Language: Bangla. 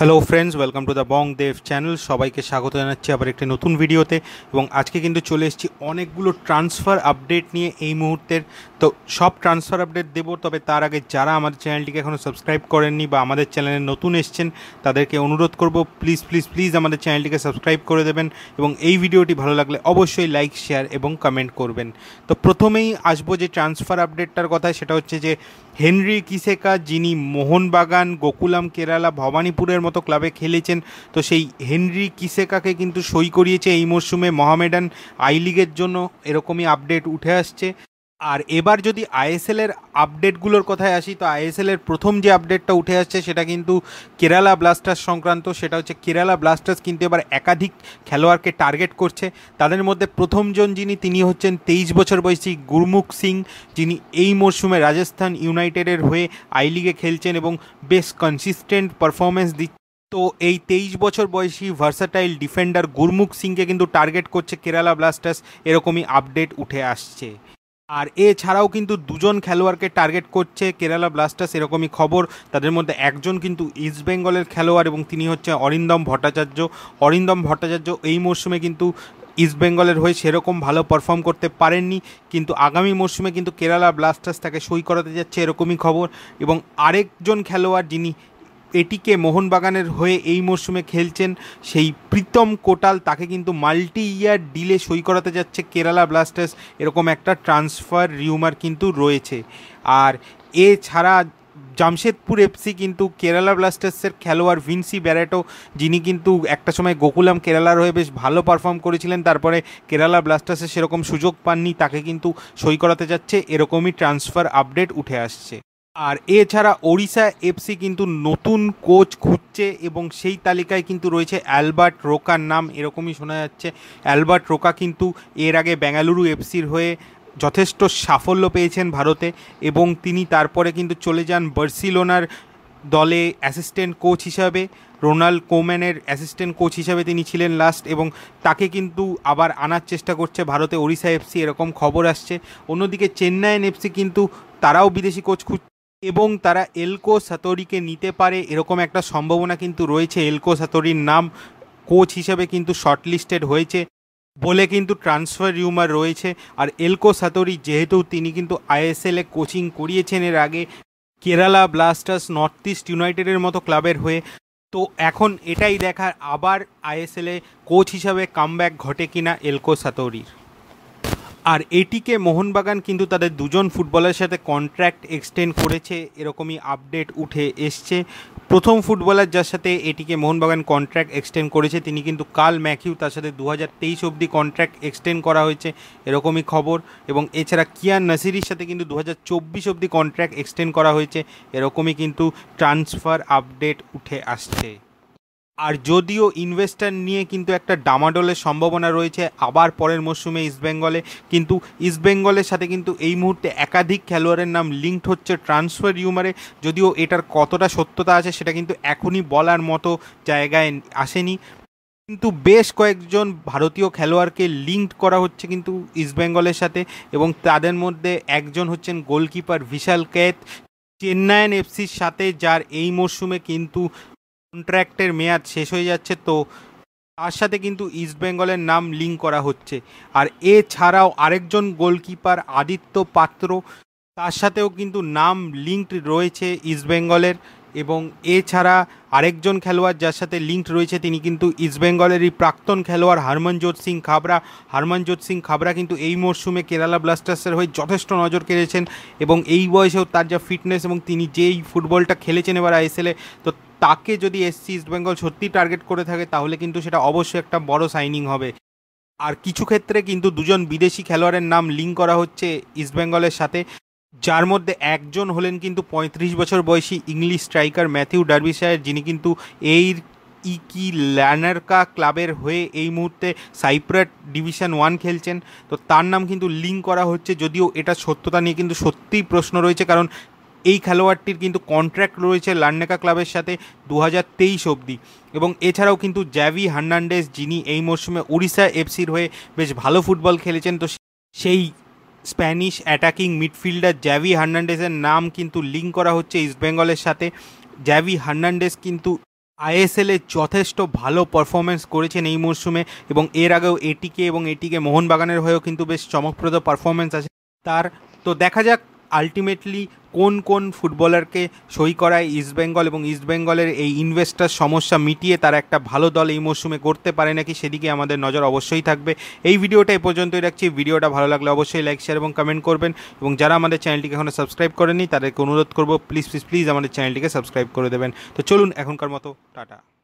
hello friends welcome to the Bong Dev channel সবাইকে স্বাগত জানাচ্ছি আবার একটি নতুন ভিডিওতে এবং আজকে কিন্তু চলে এসেছি অনেকগুলো ট্রান্সফার আপডেট নিয়ে এই মুহূর্তের তো সব ট্রান্সফার আপডেট দেব তবে তার আগে যারা আমাদের চ্যানেলটিকে এখনও সাবস্ক্রাইব করেননি বা আমাদের চ্যানেলে নতুন এসছেন তাদেরকে অনুরোধ করব প্লিজ প্লিজ প্লিজ আমাদের চ্যানেলটিকে সাবস্ক্রাইব করে দেবেন এবং এই ভিডিওটি ভালো লাগলে অবশ্যই লাইক শেয়ার এবং কমেন্ট করবেন তো প্রথমেই আসবো যে ট্রান্সফার আপডেটটার কথা সেটা হচ্ছে যে হেনরি কিসেকা যিনি মোহনবাগান গোকুলাম কেরালা ভবানীপুরের মতো ক্লাবে খেলেছেন তো সেই হেনরি কিসেকাকে কিন্তু সই করিয়েছে এই মরশুমে মহামেডান আই লিগের জন্য এরকমই আপডেট উঠে আসছে আর এবার যদি আইএসএল এর আপডেটগুলোর কথায় আসি তো আইএসএল এর প্রথম যে আপডেটটা উঠে আসছে সেটা কিন্তু কেরালা ব্লাস্টার্স সংক্রান্ত সেটা হচ্ছে কেরালা ব্লাস্টার্স কিন্তু এবার একাধিক খেলোয়াড়কে টার্গেট করছে তাদের মধ্যে প্রথমজন যিনি তিনি হচ্ছেন তেইশ বছর বয়সী গুরমুখ সিং যিনি এই মরশুমে রাজস্থান ইউনাইটেডের হয়ে আই লিগে খেলছেন এবং বেশ কনসিস্টেন্ট পারফরমেন্স দিচ্ছে তো এই তেইশ বছর বয়সী ভার্সাটাইল ডিফেন্ডার গুরমুখ সিংকে কিন্তু টার্গেট করছে কেরালা ব্লাস্টার্স এরকমই আপডেট উঠে আসছে আর এছাড়াও কিন্তু দুজন খেলোয়াড়কে টার্গেট করছে কেরালা ব্লাস্টার্স এরকমই খবর তাদের মধ্যে একজন কিন্তু ইস্ট বেঙ্গলের খেলোয়াড় এবং তিনি হচ্ছে অরিন্দম ভট্টাচার্য অরিন্দম ভট্টাচার্য এই মরশুমে কিন্তু ইস্ট বেঙ্গলের হয়ে সেরকম ভালো পারফর্ম করতে পারেননি কিন্তু আগামী মরশুমে কিন্তু কেরালা ব্লাস্টার্স তাকে সই করাতে যাচ্ছে এরকমই খবর এবং আরেকজন খেলোয়াড় যিনি এটিকে মোহনবাগানের হয়ে এই মরশুমে খেলছেন সেই প্রীতম কোটাল তাকে কিন্তু মাল্টি ইয়ার ডিলে সই করাতে যাচ্ছে কেরালা ব্লাস্টার্স এরকম একটা ট্রান্সফার রিউমার কিন্তু রয়েছে আর এছাড়া জামশেদপুর এফসি কিন্তু কেরালা ব্লাস্টার্সের খেলোয়াড় ভিনসি ব্যারেটো যিনি কিন্তু একটা সময় গোকুলাম কেরালার হয়ে বেশ ভালো পারফর্ম করেছিলেন তারপরে কেরালা ব্লাস্টার্সের সেরকম সুযোগ পাননি তাকে কিন্তু সই করাতে যাচ্ছে এরকমই ট্রান্সফার আপডেট উঠে আসছে আর এছাড়া ওড়িশা এফসি কিন্তু নতুন কোচ খুঁজছে এবং সেই তালিকায় কিন্তু রয়েছে অ্যালবার্ট রোকার নাম এরকমই শোনা যাচ্ছে অ্যালবার্ট রোকা কিন্তু এর আগে বেঙ্গালুরু এফসির হয়ে যথেষ্ট সাফল্য পেয়েছেন ভারতে এবং তিনি তারপরে কিন্তু চলে যান বার্সিলোনার দলে অ্যাসিস্ট্যান্ট কোচ হিসাবে রোনাল্ড কোম্যানের অ্যাসিস্ট্যান্ট কোচ হিসাবে তিনি ছিলেন লাস্ট এবং তাকে কিন্তু আবার আনার চেষ্টা করছে ভারতে ওড়িশা এফসি এরকম খবর আসছে অন্যদিকে চেন্নাইন এফসি কিন্তু তারাও বিদেশি কোচ খুঁজছে এবং তারা এলকো সাতোরিকে নিতে পারে এরকম একটা সম্ভাবনা কিন্তু রয়েছে এলকো সাতোরির নাম কোচ হিসেবে কিন্তু শর্টলিস্টেড হয়েছে বলে কিন্তু ট্রান্সফার রিউমার রয়েছে আর এলকো সাতোরি যেহেতু তিনি কিন্তু আইএসএলে কোচিং করিয়েছেন এর আগে কেরালা ব্লাস্টার্স নর্থ ইস্ট ইউনাইটেডের মতো ক্লাবের হয়ে তো এখন এটাই দেখার আবার আইএসএলে কোচ হিসাবে কামব্যাক ঘটে কিনা এলকো সাতোরির আর এটিকে মোহনবাগান কিন্তু তাদের দুজন ফুটবলের সাথে কন্ট্রাক্ট এক্সটেন্ড করেছে এরকমই আপডেট উঠে এসছে প্রথম ফুটবলার যার সাথে এটিকে মোহনবাগান কন্ট্রাক্ট এক্সটেন্ড করেছে তিনি কিন্তু কাল ম্যাকিউ তার সাথে দু হাজার তেইশ অবধি কন্ট্রাক্ট এক্সটেন্ড করা হয়েছে এরকমই খবর এবং এছাড়া কিয়ান নাসিরির সাথে কিন্তু দু হাজার চব্বিশ অবধি কন্ট্রাক্ট এক্সটেন্ড করা হয়েছে এরকমই কিন্তু ট্রান্সফার আপডেট উঠে আসছে আর যদিও ইনভেস্টার নিয়ে কিন্তু একটা ডামাডোলের সম্ভাবনা রয়েছে আবার পরের মরশুমে ইস্টবেঙ্গলে কিন্তু ইস্টবেঙ্গলের সাথে কিন্তু এই মুহূর্তে একাধিক খেলোয়াড়ের নাম লিঙ্কড হচ্ছে ট্রান্সফার ইউমারে যদিও এটার কতটা সত্যতা আছে সেটা কিন্তু এখনই বলার মতো জায়গায় আসেনি কিন্তু বেশ কয়েকজন ভারতীয় খেলোয়াড়কে লিঙ্কড করা হচ্ছে কিন্তু ইস্টবেঙ্গলের সাথে এবং তাদের মধ্যে একজন হচ্ছেন গোলকিপার বিশাল ক্যাথ চেন্নাইন এফসির সাথে যার এই মরশুমে কিন্তু কন্ট্র্যাক্টের মেয়াদ শেষ হয়ে যাচ্ছে তো তার সাথে কিন্তু ইস্টবেঙ্গলের নাম লিঙ্ক করা হচ্ছে আর এছাড়াও আরেকজন গোলকিপার আদিত্য পাত্র তার সাথেও কিন্তু নাম লিঙ্কড রয়েছে ইস্টবেঙ্গলের এবং এছাড়া আরেকজন খেলোয়াড় যার সাথে লিঙ্কড রয়েছে তিনি কিন্তু ইস্টবেঙ্গলেরই প্রাক্তন খেলোয়াড় হরমনজোত সিং খাবরা হরমনজোত সিং খাবরা কিন্তু এই মরশুমে কেরালা ব্লাস্টার্সের হয়ে যথেষ্ট নজর কেড়েছেন এবং এই বয়সেও তার যা ফিটনেস এবং তিনি যেই ফুটবলটা খেলেছেন এবার আইএসএলে তো তাকে যদি এসসি ইস্টবেঙ্গল সত্যি টার্গেট করে থাকে তাহলে কিন্তু সেটা অবশ্যই একটা বড় সাইনিং হবে আর কিছু ক্ষেত্রে কিন্তু দুজন বিদেশি খেলোয়াড়ের নাম লিঙ্ক করা হচ্ছে ইস্টবেঙ্গলের সাথে যার মধ্যে একজন হলেন কিন্তু পঁয়ত্রিশ বছর বয়সী ইংলিশ স্ট্রাইকার ম্যাথিউ ডার্বিশায়ার যিনি কিন্তু এই ইকি ল্যানারকা ক্লাবের হয়ে এই মুহূর্তে সাইপ্রাট ডিভিশন ওয়ান খেলছেন তো তার নাম কিন্তু লিঙ্ক করা হচ্ছে যদিও এটা সত্যতা নিয়ে কিন্তু সত্যিই প্রশ্ন রয়েছে কারণ এই খেলোয়াড়টির কিন্তু কন্ট্র্যাক্ট রয়েছে লার্নেকা ক্লাবের সাথে দু হাজার তেইশ অবধি এবং এছাড়াও কিন্তু জ্যাভি হার্নান্ডেজ যিনি এই মরশুমে উড়িষ্যা এফসির হয়ে বেশ ভালো ফুটবল খেলেছেন তো সেই স্প্যানিশ অ্যাটাকিং মিডফিল্ডার জ্যাভি হার্নান্ডেজের নাম কিন্তু লিঙ্ক করা হচ্ছে ইস্টবেঙ্গলের সাথে জ্যাভি হার্নান্ডেজ কিন্তু আইএসএলে যথেষ্ট ভালো পারফরমেন্স করেছেন এই মরশুমে এবং এর আগেও এটিকে এবং এটিকে মোহনবাগানের হয়েও কিন্তু বেশ চমকপ্রদ পারফরমেন্স আছে তার তো দেখা যাক আলটিমেটলি কোন কোন ফুটবলারকে সই করায় ইস্টবেঙ্গল এবং ইস্টবেঙ্গলের এই ইনভেস্টার সমস্যা মিটিয়ে তারা একটা ভালো দল এই মরশুমে করতে পারে নাকি সেদিকে আমাদের নজর অবশ্যই থাকবে এই ভিডিওটা এ পর্যন্তই রাখছি ভিডিওটা ভালো লাগলে অবশ্যই লাইক শেয়ার এবং কমেন্ট করবেন এবং যারা আমাদের চ্যানেলটিকে এখনও সাবস্ক্রাইব করেনি তাদেরকে অনুরোধ করবো প্লিজ প্লিজ প্লিজ আমাদের চ্যানেলটিকে সাবস্ক্রাইব করে দেবেন তো চলুন এখনকার মতো টাটা